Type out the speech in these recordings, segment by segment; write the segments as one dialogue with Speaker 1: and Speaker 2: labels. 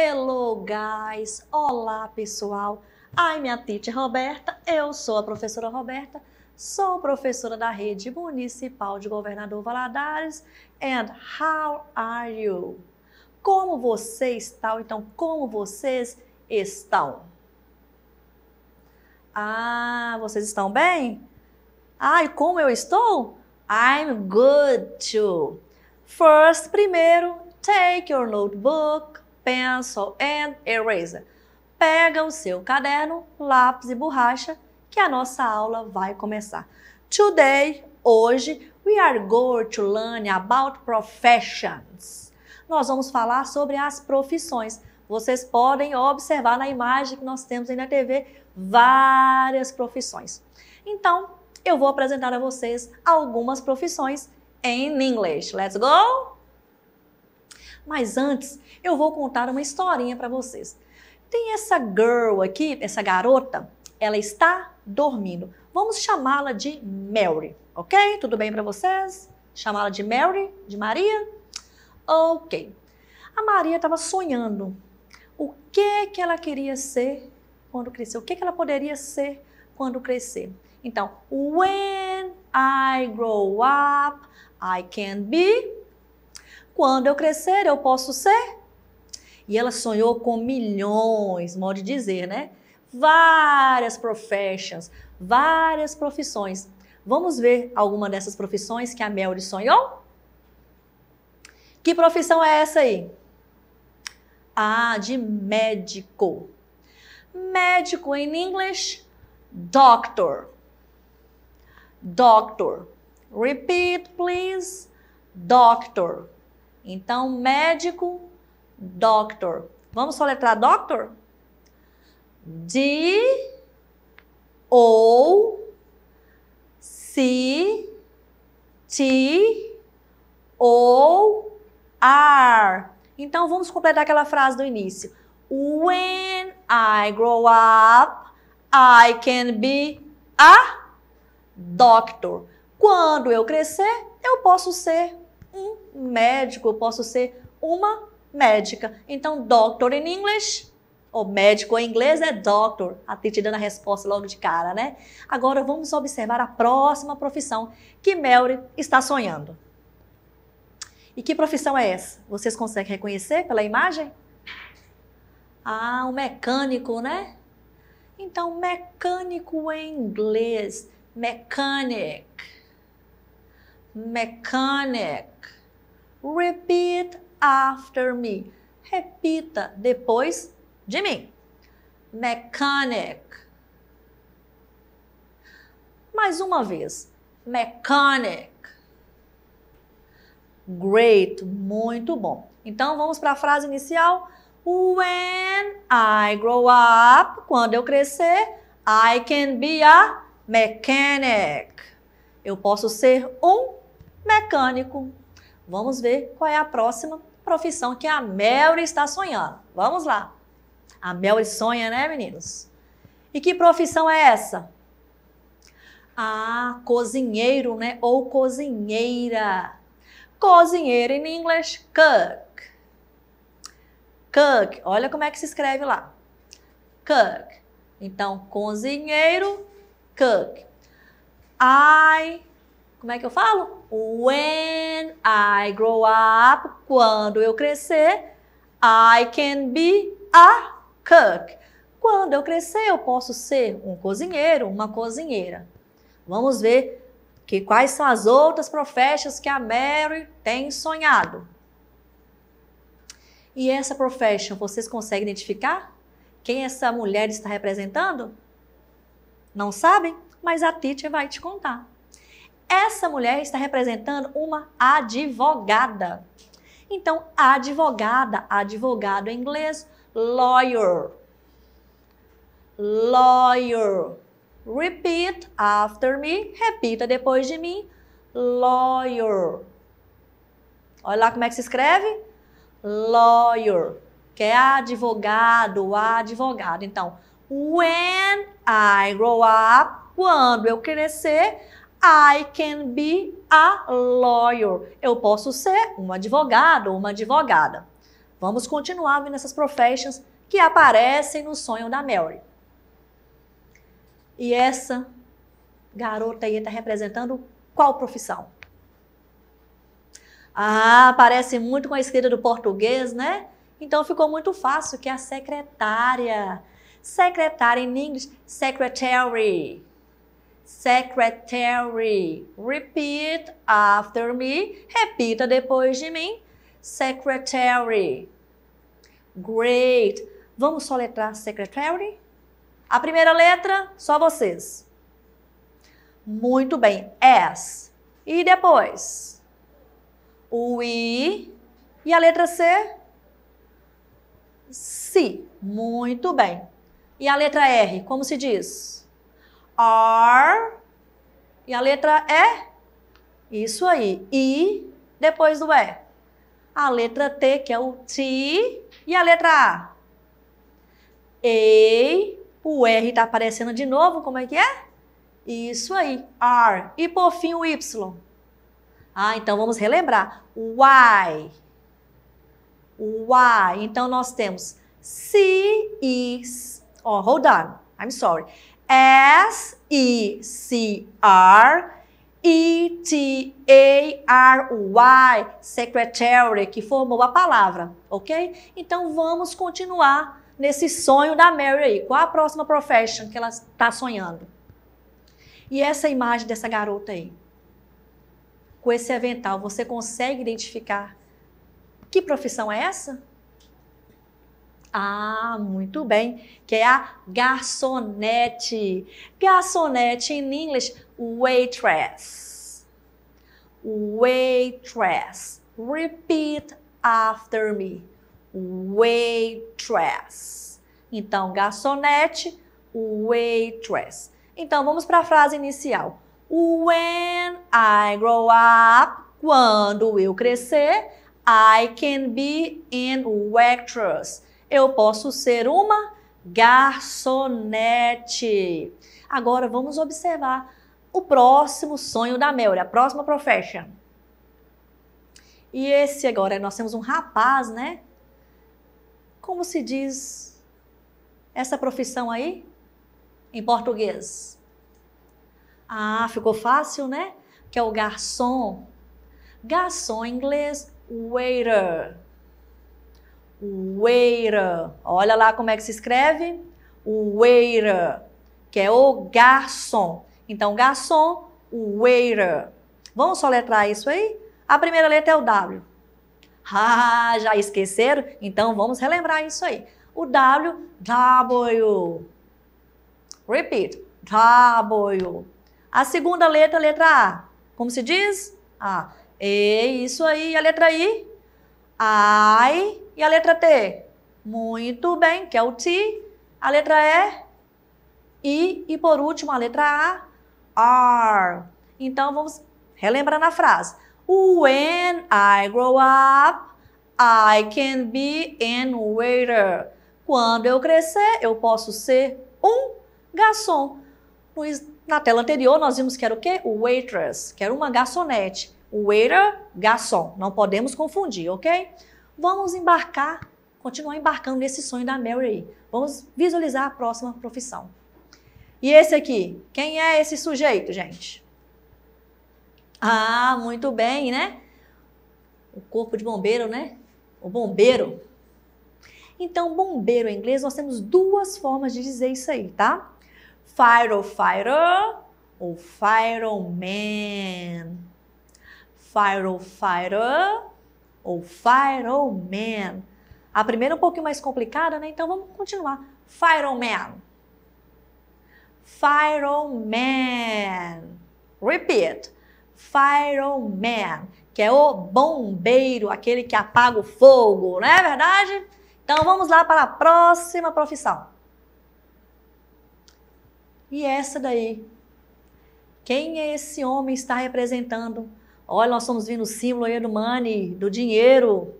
Speaker 1: Hello, guys! Olá, pessoal! Ai, minha Titi Roberta, eu sou a professora Roberta, sou professora da Rede Municipal de Governador Valadares. And how are you? Como você está? Então, como vocês estão? Ah, vocês estão bem? Ai, ah, como eu estou? I'm good too. First, primeiro, take your notebook pencil and eraser. Pega o seu caderno, lápis e borracha, que a nossa aula vai começar. Today, hoje, we are going to learn about professions. Nós vamos falar sobre as profissões. Vocês podem observar na imagem que nós temos aí na TV várias profissões. Então, eu vou apresentar a vocês algumas profissões em inglês. Let's go! Mas antes, eu vou contar uma historinha para vocês. Tem essa girl aqui, essa garota, ela está dormindo. Vamos chamá-la de Mary, ok? Tudo bem para vocês? Chamá-la de Mary, de Maria? Ok. A Maria estava sonhando. O que que ela queria ser quando crescer? O que que ela poderia ser quando crescer? Então, when I grow up, I can be quando eu crescer, eu posso ser. E ela sonhou com milhões, modo de dizer, né? Várias professions, várias profissões. Vamos ver alguma dessas profissões que a Melody sonhou? Que profissão é essa aí? Ah, de médico. Médico em inglês, doctor. Doctor. Repeat, please. Doctor. Então, médico, doctor. Vamos soletrar doctor? D O C T O R. Então vamos completar aquela frase do início. When I grow up, I can be a doctor. Quando eu crescer, eu posso ser um médico, eu posso ser uma médica. Então, doctor in English, ou médico em inglês é doctor, até te dando a resposta logo de cara, né? Agora vamos observar a próxima profissão que Melry está sonhando. E que profissão é essa? Vocês conseguem reconhecer pela imagem? Ah, um mecânico, né? Então, mecânico em inglês, mechanic mechanic. Repeat after me. Repita depois de mim. Mechanic. Mais uma vez. Mechanic. Great, muito bom. Então vamos para a frase inicial. When I grow up, quando eu crescer, I can be a mechanic. Eu posso ser um mecânico. Vamos ver qual é a próxima profissão que a Mary está sonhando. Vamos lá. A Mary sonha, né, meninos? E que profissão é essa? Ah, cozinheiro, né? Ou cozinheira. Cozinheiro em inglês, cook. Cook, olha como é que se escreve lá. Cook. Então, cozinheiro, cook. I como é que eu falo? When I grow up, quando eu crescer, I can be a cook. Quando eu crescer, eu posso ser um cozinheiro, uma cozinheira. Vamos ver que quais são as outras professions que a Mary tem sonhado. E essa profession, vocês conseguem identificar? Quem essa mulher está representando? Não sabem? Mas a Titi vai te contar. Essa mulher está representando uma advogada. Então, advogada, advogado em inglês, lawyer. Lawyer. Repeat after me. Repita depois de mim. Lawyer. Olha lá como é que se escreve. Lawyer. Que é advogado, advogado. Então, when I grow up, quando eu crescer, I can be a lawyer. Eu posso ser um advogado ou uma advogada. Vamos continuar vendo essas professions que aparecem no sonho da Mary. E essa garota aí está representando qual profissão? Ah, parece muito com a escrita do português, né? Então ficou muito fácil que a secretária. Secretária em inglês, secretary. Secretary. Repeat after me. Repita depois de mim. Secretary. Great. Vamos só letrar secretary? A primeira letra, só vocês. Muito bem. S. E depois? O I. E a letra C? Si. Muito bem. E a letra R, como se diz? R E a letra é? Isso aí. I, depois do E. A letra T, que é o T. E a letra A? E. O R está aparecendo de novo, como é que é? Isso aí, R E por fim o Y. Ah, então vamos relembrar. Y. Y. Então nós temos se E, Oh, hold on. I'm sorry. S-E-C-R E T A R Y, secretary, que formou a palavra, ok? Então vamos continuar nesse sonho da Mary aí. Qual a próxima profession que ela está sonhando? E essa imagem dessa garota aí. Com esse avental, você consegue identificar que profissão é essa? Ah, muito bem, que é a garçonete. Garçonete em inglês, waitress. Waitress. Repeat after me. Waitress. Então, garçonete, waitress. Então, vamos para a frase inicial. When I grow up, quando eu crescer, I can be in waitress eu posso ser uma garçonete. Agora vamos observar o próximo sonho da Mel, a próxima profession. E esse agora, nós temos um rapaz, né? Como se diz essa profissão aí em português? Ah, ficou fácil, né? Que é o garçom. Garçom em inglês, waiter waiter. Olha lá como é que se escreve. Waiter, que é o garçom. Então, garçom, waiter. Vamos soletrar isso aí? A primeira letra é o W. Ah, já esqueceram? Então, vamos relembrar isso aí. O W, W. Repeat, W. A segunda letra, letra A. Como se diz? A. e é isso aí. A letra I? I. E a letra T? Muito bem, que é o T. A letra E? I. E por último, a letra A? R. Então, vamos relembrar na frase. When I grow up, I can be an waiter. Quando eu crescer, eu posso ser um garçom. Na tela anterior, nós vimos que era o quê? O waitress, que era uma garçonete. Waiter, garçom. Não podemos confundir, ok? vamos embarcar, continuar embarcando nesse sonho da Mary Vamos visualizar a próxima profissão. E esse aqui, quem é esse sujeito, gente? Ah, muito bem, né? O corpo de bombeiro, né? O bombeiro. Então, bombeiro em inglês, nós temos duas formas de dizer isso aí, tá? Firefighter ou fireman. Firefighter ou fireman. A primeira é um pouquinho mais complicada, né? Então vamos continuar. Fireman. Fireman. Repeat. Fireman, que é o bombeiro, aquele que apaga o fogo, não é verdade? Então vamos lá para a próxima profissão. E essa daí? Quem é esse homem está representando? Olha, nós estamos vindo o símbolo do money, do dinheiro.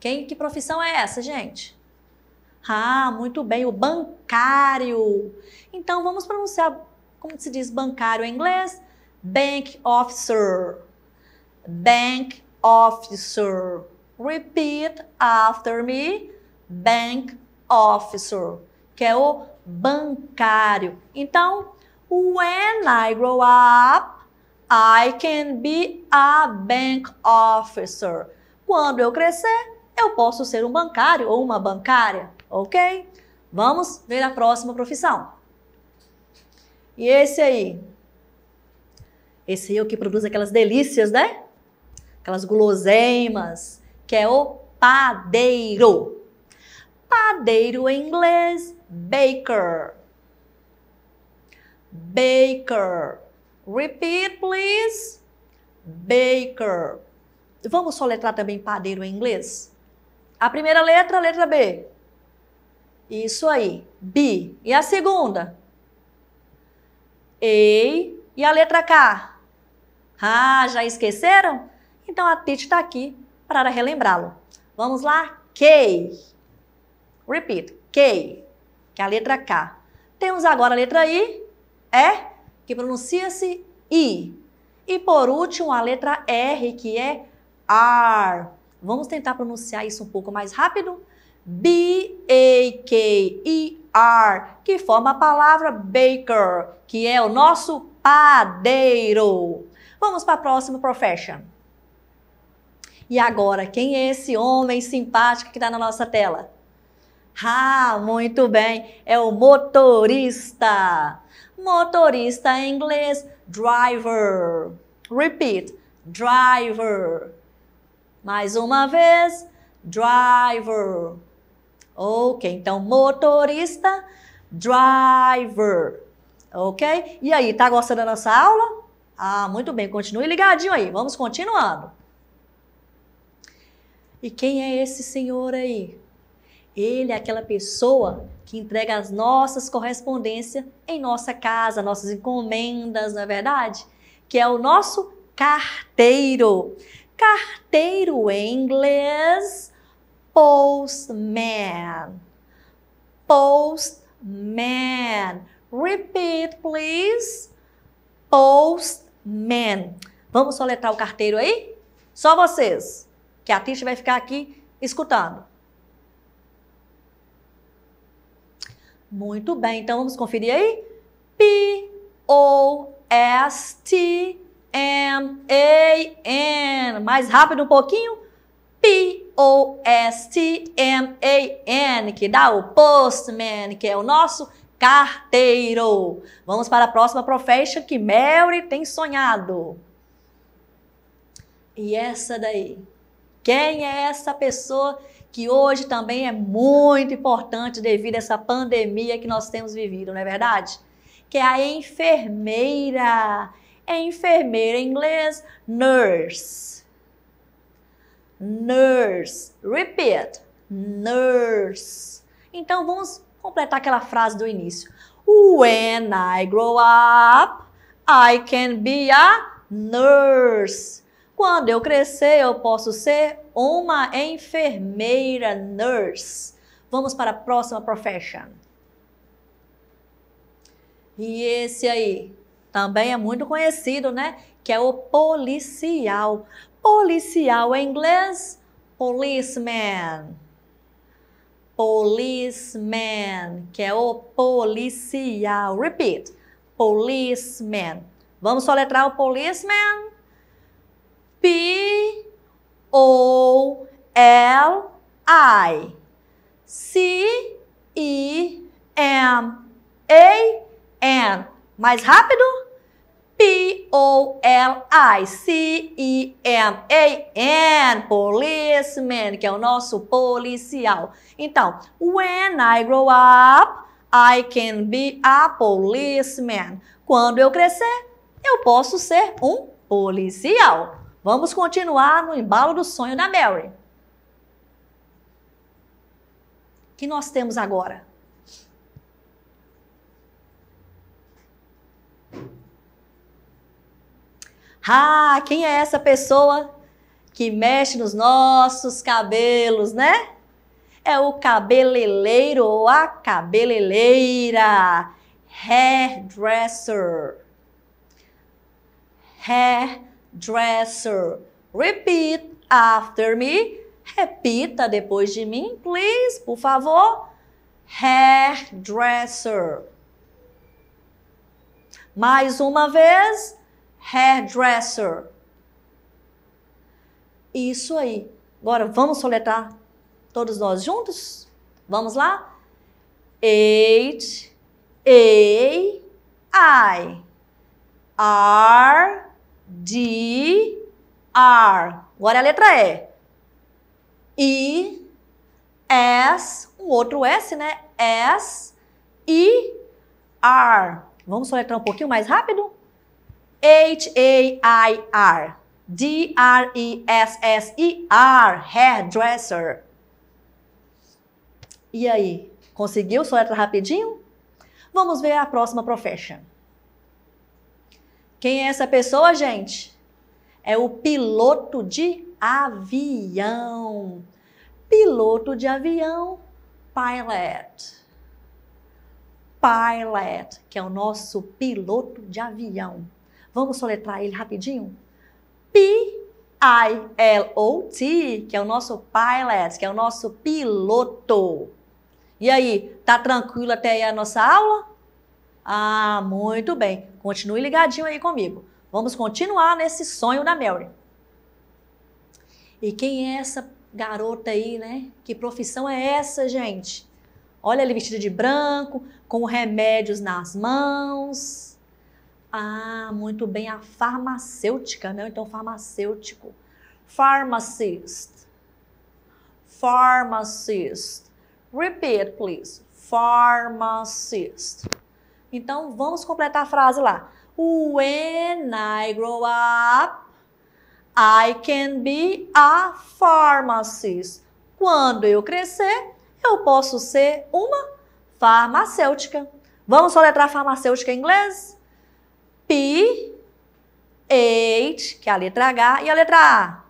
Speaker 1: Quem, que profissão é essa, gente? Ah, muito bem, o bancário. Então vamos pronunciar, como se diz bancário em inglês? Bank officer. Bank officer. Repeat after me. Bank officer, que é o bancário. Então, when I grow up, I can be a bank officer. Quando eu crescer, eu posso ser um bancário ou uma bancária, ok? Vamos ver a próxima profissão. E esse aí? Esse aí é o que produz aquelas delícias, né? Aquelas guloseimas, que é o padeiro. Padeiro em inglês, baker. Baker. Repeat, please. Baker. Vamos soletrar também padeiro em inglês? A primeira letra, letra B. Isso aí. B. E a segunda? E. E a letra K? Ah, já esqueceram? Então a Tite está aqui para relembrá-lo. Vamos lá? K. Repeat. K. Que é a letra K. Temos agora a letra I. É que pronuncia-se I. E por último, a letra R, que é R. Vamos tentar pronunciar isso um pouco mais rápido? B-A-K-E-R, que forma a palavra baker, que é o nosso padeiro. Vamos para a próxima profession. E agora, quem é esse homem simpático que está na nossa tela? Ah, muito bem, é o motorista. Motorista em inglês, driver. Repeat, driver. Mais uma vez, driver. Ok, então motorista, driver. Ok? E aí, tá gostando da nossa aula? Ah, muito bem, continue ligadinho aí, vamos continuando. E quem é esse senhor aí? Ele é aquela pessoa que entrega as nossas correspondências em nossa casa, nossas encomendas, não é verdade? Que é o nosso carteiro. Carteiro em inglês, postman. Postman. Repeat, please. Postman. Vamos soletrar o carteiro aí? Só vocês, que a Tisha vai ficar aqui escutando. Muito bem, então vamos conferir aí? P-O-S-T-M-A-N. Mais rápido um pouquinho. P-O-S-T-M-A-N, que dá o postman, que é o nosso carteiro. Vamos para a próxima profession que Mary tem sonhado. E essa daí? Quem é essa pessoa que hoje também é muito importante devido a essa pandemia que nós temos vivido, não é verdade? Que é a enfermeira. É enfermeira em inglês, nurse. Nurse. Repeat. Nurse. Então vamos completar aquela frase do início. When I grow up, I can be a nurse. Quando eu crescer, eu posso ser uma enfermeira nurse. Vamos para a próxima profession. E esse aí também é muito conhecido, né? Que é o policial. Policial em inglês, policeman. Policeman, que é o policial. Repeat, policeman. Vamos soletrar o policeman? P O L I C E M A N. Mais rápido? P O L I C E M A N. Policeman, que é o nosso policial. Então, when I grow up, I can be a policeman. Quando eu crescer, eu posso ser um policial. Vamos continuar no embalo do sonho da Mary. O que nós temos agora? Ah, quem é essa pessoa que mexe nos nossos cabelos, né? É o cabeleireiro ou a cabeleireira. Hairdresser. Hair dresser. Repeat after me. Repita depois de mim, please, por favor. Hairdresser. Mais uma vez. Hairdresser. Isso aí. Agora vamos soletrar todos nós juntos? Vamos lá? H A I R D, R. Agora a letra E. I, S, um outro S, né? S, I, R. Vamos soletrar um pouquinho mais rápido? H-A-I-R. e s s I r Hairdresser. E aí, conseguiu soletrar rapidinho? Vamos ver a próxima profession. Quem é essa pessoa, gente? É o piloto de avião. Piloto de avião, pilot. Pilot, que é o nosso piloto de avião. Vamos soletrar ele rapidinho? P-I-L-O-T, que é o nosso pilot, que é o nosso piloto. E aí, tá tranquilo até aí a nossa aula? Ah, muito bem. Continue ligadinho aí comigo. Vamos continuar nesse sonho da Mary. E quem é essa garota aí, né? Que profissão é essa, gente? Olha ali vestida de branco, com remédios nas mãos. Ah, muito bem, a farmacêutica, não? Né? Então, farmacêutico. Pharmacist. Pharmacist. Repeat, please. Pharmacist. Então, vamos completar a frase lá. When I grow up, I can be a pharmacist. Quando eu crescer, eu posso ser uma farmacêutica. Vamos letra farmacêutica em inglês? P, H, que é a letra H, e a letra A.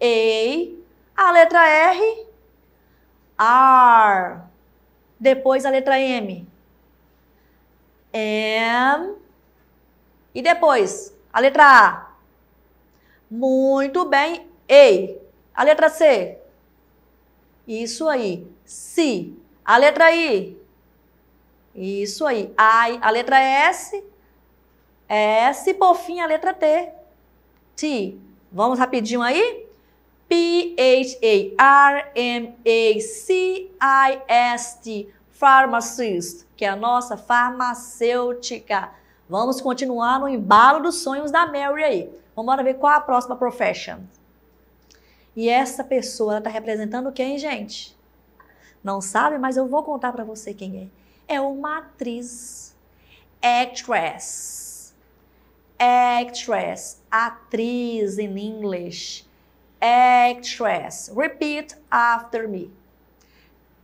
Speaker 1: E, a letra R, R. Depois a letra M, am. E depois, a letra A. Muito bem, E A letra C. Isso aí, se. A letra I. Isso aí, I A letra S. S, por fim, a letra T. T. Vamos rapidinho aí? P-H-A-R-M-A-C-I-S-T. Pharmacist, que é a nossa farmacêutica. Vamos continuar no embalo dos sonhos da Mary aí. Vamos ver qual a próxima profession. E essa pessoa está representando quem, gente? Não sabe, mas eu vou contar para você quem é. É uma atriz. Actress. Actress. Atriz in English. Actress. Repeat after me.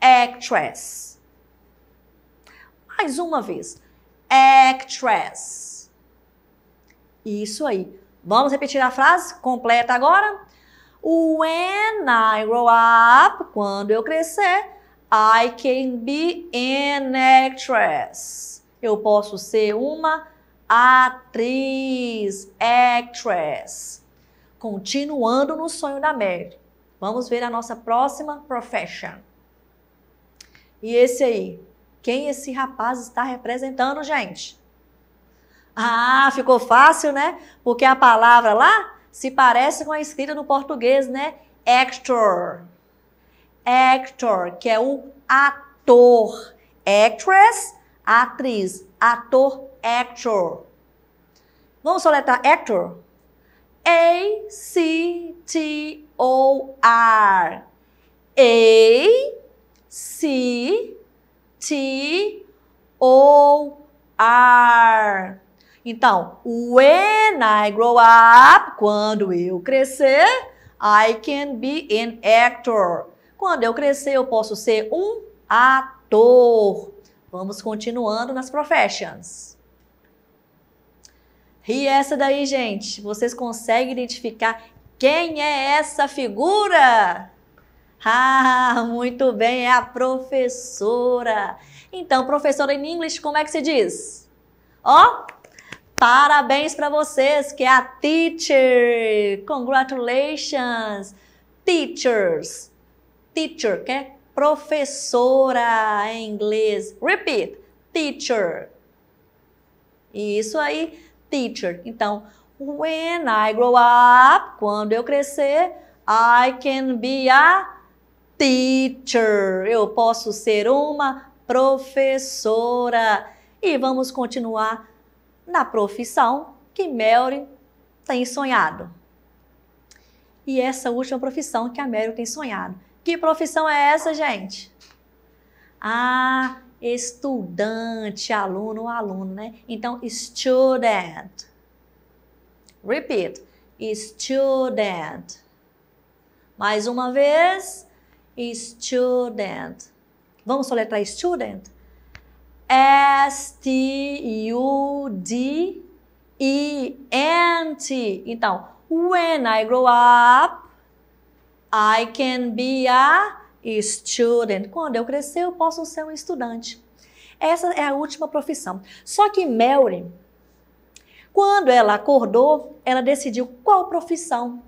Speaker 1: Actress. Mais uma vez. Actress. Isso aí. Vamos repetir a frase completa agora? When I grow up, quando eu crescer, I can be an actress. Eu posso ser uma atriz, actress. Continuando no sonho da Mary. Vamos ver a nossa próxima profession. E esse aí? quem esse rapaz está representando, gente. Ah, ficou fácil, né? Porque a palavra lá se parece com a escrita no português, né? Actor. Actor, que é o ator. Actress, atriz. Ator, actor. Vamos soletrar actor? A-C-T-O-R. A-C-T-O-R ou R. Então, when I grow up, quando eu crescer, I can be an actor. Quando eu crescer, eu posso ser um ator. Vamos continuando nas professions. E essa daí, gente, vocês conseguem identificar quem é essa figura? Ah, muito bem, é a professora. Então, professora em inglês, como é que se diz? Ó, oh, parabéns para vocês, que é a teacher. Congratulations, teachers. Teacher, que é professora em inglês. Repeat, teacher. Isso aí, teacher. Então, when I grow up, quando eu crescer, I can be a teacher. Eu posso ser uma professora. E vamos continuar na profissão que Mary tem sonhado. E essa última profissão que a Mary tem sonhado. Que profissão é essa, gente? Ah, estudante, aluno, aluno, né? Então, student. Repeat, student. Mais uma vez. Student. Vamos soletrar student? S-T-U-D-E-N-T. Então, when I grow up, I can be a student. Quando eu crescer, eu posso ser um estudante. Essa é a última profissão. Só que Mary, quando ela acordou, ela decidiu qual profissão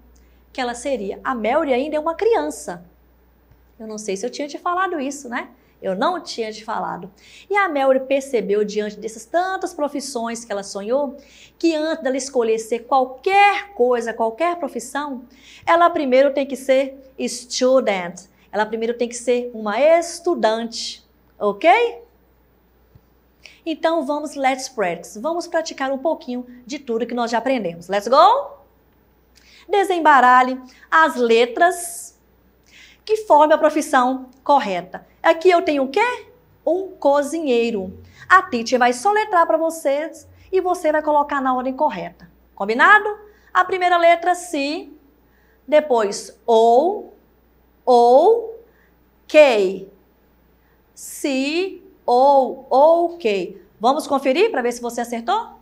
Speaker 1: que ela seria. A Mary ainda é uma criança. Eu não sei se eu tinha te falado isso, né? Eu não tinha te falado. E a Melry percebeu, diante dessas tantas profissões que ela sonhou, que antes dela escolher ser qualquer coisa, qualquer profissão, ela primeiro tem que ser student. Ela primeiro tem que ser uma estudante, ok? Então vamos, let's practice. Vamos praticar um pouquinho de tudo que nós já aprendemos. Let's go? Desembaralhe as letras que forme a profissão correta. Aqui eu tenho o quê? Um cozinheiro. A Tite vai soletrar para vocês e você vai colocar na ordem correta. Combinado? A primeira letra, si, depois ou, ou, que. Si, ou, ou, que. Vamos conferir para ver se você acertou?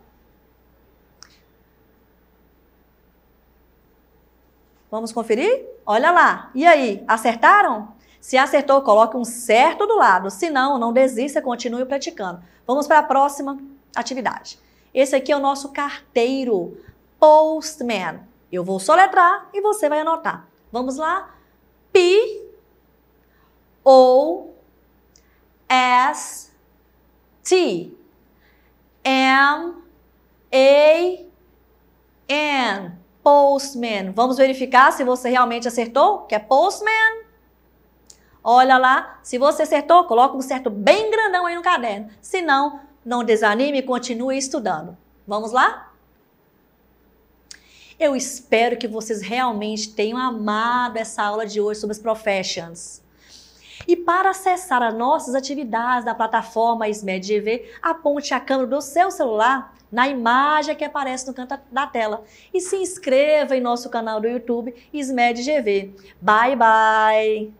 Speaker 1: Vamos conferir? Olha lá. E aí, acertaram? Se acertou, coloque um certo do lado. Se não, não desista, continue praticando. Vamos para a próxima atividade. Esse aqui é o nosso carteiro, postman. Eu vou soletrar e você vai anotar. Vamos lá? P O S T M A N postman. Vamos verificar se você realmente acertou, que é postman. Olha lá, se você acertou, coloca um certo bem grandão aí no caderno. Se não, não desanime e continue estudando. Vamos lá? Eu espero que vocês realmente tenham amado essa aula de hoje sobre as professions. E para acessar as nossas atividades da plataforma SMED GV, aponte a câmera do seu celular na imagem que aparece no canto da tela. E se inscreva em nosso canal do YouTube Smed GV. Bye, bye!